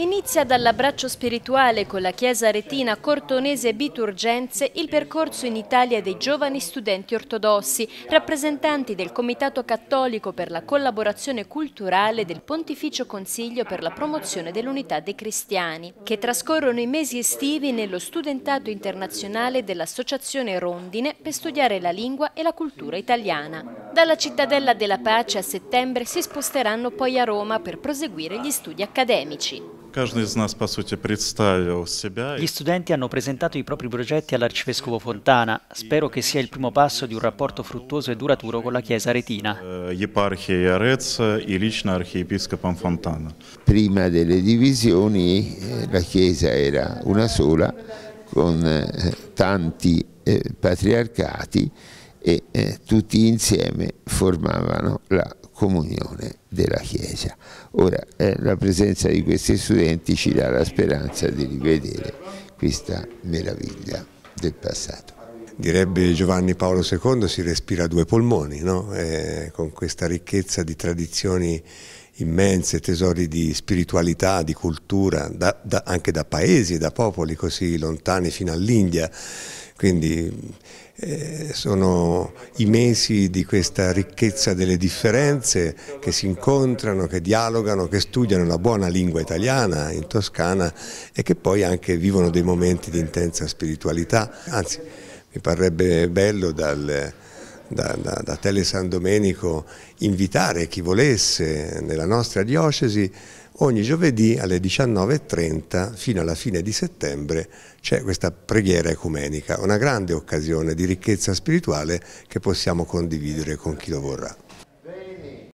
Inizia dall'abbraccio spirituale con la chiesa retina cortonese Biturgenze il percorso in Italia dei giovani studenti ortodossi, rappresentanti del Comitato Cattolico per la collaborazione culturale del Pontificio Consiglio per la promozione dell'unità dei cristiani, che trascorrono i mesi estivi nello studentato internazionale dell'Associazione Rondine per studiare la lingua e la cultura italiana. Dalla cittadella della pace a settembre si sposteranno poi a Roma per proseguire gli studi accademici. Gli studenti hanno presentato i propri progetti all'Arcivescovo Fontana. Spero che sia il primo passo di un rapporto fruttuoso e duraturo con la Chiesa retina. Э, Prima delle divisioni э, la Chiesa era una sola con э, tanti patriarcati e eh, tutti insieme formavano la comunione della Chiesa. Ora eh, la presenza di questi studenti ci dà la speranza di rivedere questa meraviglia del passato. Direbbe Giovanni Paolo II si respira due polmoni, no? eh, con questa ricchezza di tradizioni immense, tesori di spiritualità, di cultura, da, da, anche da paesi, e da popoli così lontani fino all'India. Quindi eh, sono i mesi di questa ricchezza delle differenze che si incontrano, che dialogano, che studiano la buona lingua italiana in Toscana e che poi anche vivono dei momenti di intensa spiritualità. Anzi, mi parrebbe bello dal, da, da, da Tele San Domenico invitare chi volesse nella nostra diocesi Ogni giovedì alle 19.30 fino alla fine di settembre c'è questa preghiera ecumenica, una grande occasione di ricchezza spirituale che possiamo condividere con chi lo vorrà.